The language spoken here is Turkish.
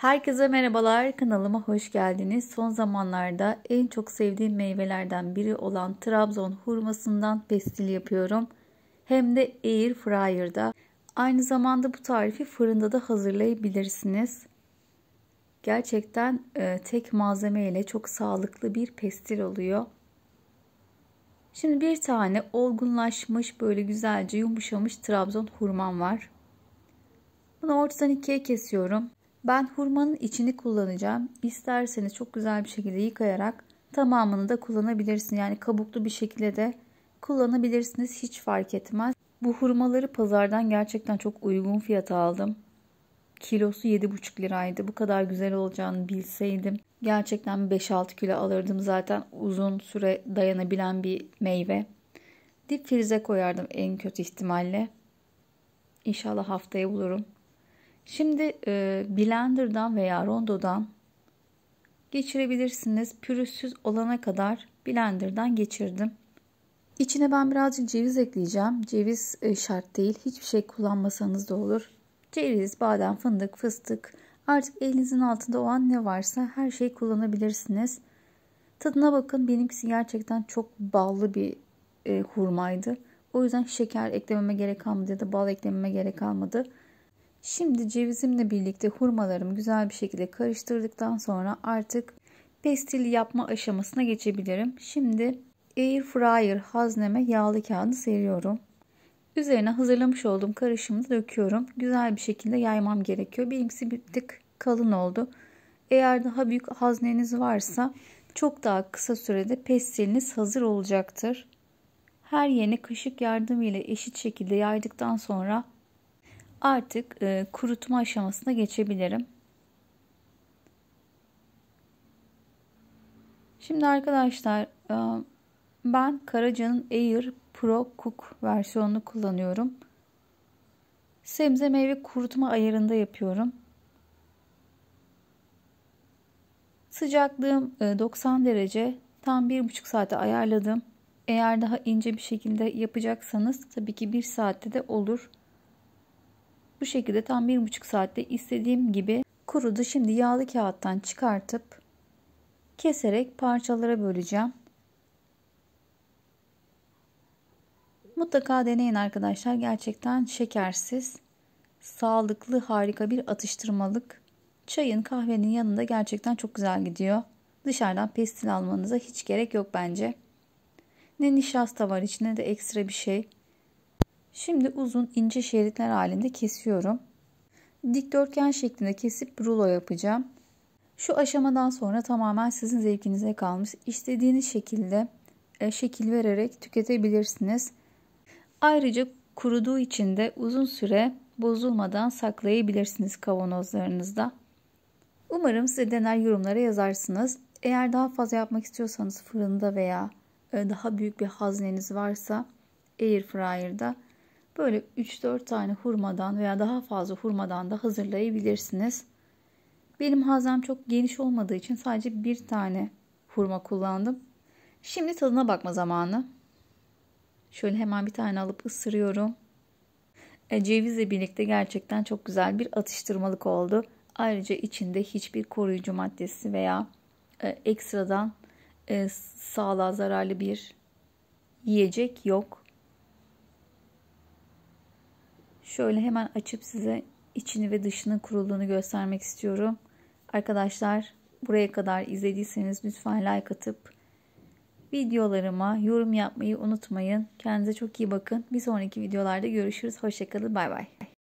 Herkese merhabalar, kanalıma hoş geldiniz. Son zamanlarda en çok sevdiğim meyvelerden biri olan Trabzon hurmasından pestil yapıyorum. Hem de air fryer'da. Aynı zamanda bu tarifi fırında da hazırlayabilirsiniz. Gerçekten e, tek malzeme ile çok sağlıklı bir pestil oluyor. Şimdi bir tane olgunlaşmış böyle güzelce yumuşamış Trabzon hurmam var. Bunu ortadan ikiye kesiyorum. Ben hurmanın içini kullanacağım. İsterseniz çok güzel bir şekilde yıkayarak tamamını da kullanabilirsiniz. Yani kabuklu bir şekilde de kullanabilirsiniz. Hiç fark etmez. Bu hurmaları pazardan gerçekten çok uygun fiyata aldım. Kilosu 7,5 liraydı. Bu kadar güzel olacağını bilseydim gerçekten 5-6 kilo alırdım. Zaten uzun süre dayanabilen bir meyve. Dip frize koyardım en kötü ihtimalle. İnşallah haftaya bulurum. Şimdi e, blenderdan veya rondodan geçirebilirsiniz. Pürüzsüz olana kadar blenderdan geçirdim. İçine ben birazcık ceviz ekleyeceğim. Ceviz e, şart değil. Hiçbir şey kullanmasanız da olur. Ceviz, badem, fındık, fıstık. Artık elinizin altında olan ne varsa her şeyi kullanabilirsiniz. Tadına bakın. Benimkisi gerçekten çok ballı bir e, hurmaydı. O yüzden şeker eklememe gerek kalmadı ya da bal eklememe gerek kalmadı. Şimdi cevizimle birlikte hurmalarımı güzel bir şekilde karıştırdıktan sonra artık pestil yapma aşamasına geçebilirim. Şimdi air fryer hazneme yağlı kağıdı seriyorum. Üzerine hazırlamış olduğum karışımı döküyorum. Güzel bir şekilde yaymam gerekiyor. Benimkisi bir tık kalın oldu. Eğer daha büyük hazneniz varsa çok daha kısa sürede pestiliniz hazır olacaktır. Her yerine kaşık yardımıyla eşit şekilde yaydıktan sonra Artık e, kurutma aşamasına geçebilirim. Şimdi arkadaşlar e, ben Karaca'nın Air Pro Cook versiyonunu kullanıyorum. Sebze meyve kurutma ayarında yapıyorum. Sıcaklığım 90 e, derece. Tam 1,5 saate ayarladım. Eğer daha ince bir şekilde yapacaksanız tabii ki 1 saatte de olur. Bu şekilde tam bir buçuk saatte istediğim gibi kurudu. Şimdi yağlı kağıttan çıkartıp keserek parçalara böleceğim. Mutlaka deneyin arkadaşlar. Gerçekten şekersiz, sağlıklı, harika bir atıştırmalık. Çayın, kahvenin yanında gerçekten çok güzel gidiyor. Dışarıdan pestil almanıza hiç gerek yok bence. Ne nişasta var içinde de ekstra bir şey. Şimdi uzun ince şeritler halinde kesiyorum. Dikdörtgen şeklinde kesip rulo yapacağım. Şu aşamadan sonra tamamen sizin zevkinize kalmış. İstediğiniz şekilde e, şekil vererek tüketebilirsiniz. Ayrıca kuruduğu için de uzun süre bozulmadan saklayabilirsiniz kavanozlarınızda. Umarım size dener yorumlara yazarsınız. Eğer daha fazla yapmak istiyorsanız fırında veya e, daha büyük bir hazneniz varsa airfryer'da Böyle 3-4 tane hurmadan veya daha fazla hurmadan da hazırlayabilirsiniz. Benim hazem çok geniş olmadığı için sadece bir tane hurma kullandım. Şimdi tadına bakma zamanı. Şöyle hemen bir tane alıp ısırıyorum. E, cevizle birlikte gerçekten çok güzel bir atıştırmalık oldu. Ayrıca içinde hiçbir koruyucu maddesi veya e, ekstradan e, sağlığa zararlı bir yiyecek yok. Şöyle hemen açıp size içini ve dışının kurulduğunu göstermek istiyorum. Arkadaşlar buraya kadar izlediyseniz lütfen like atıp videolarıma yorum yapmayı unutmayın. Kendinize çok iyi bakın. Bir sonraki videolarda görüşürüz. Hoşçakalın. Bay bay.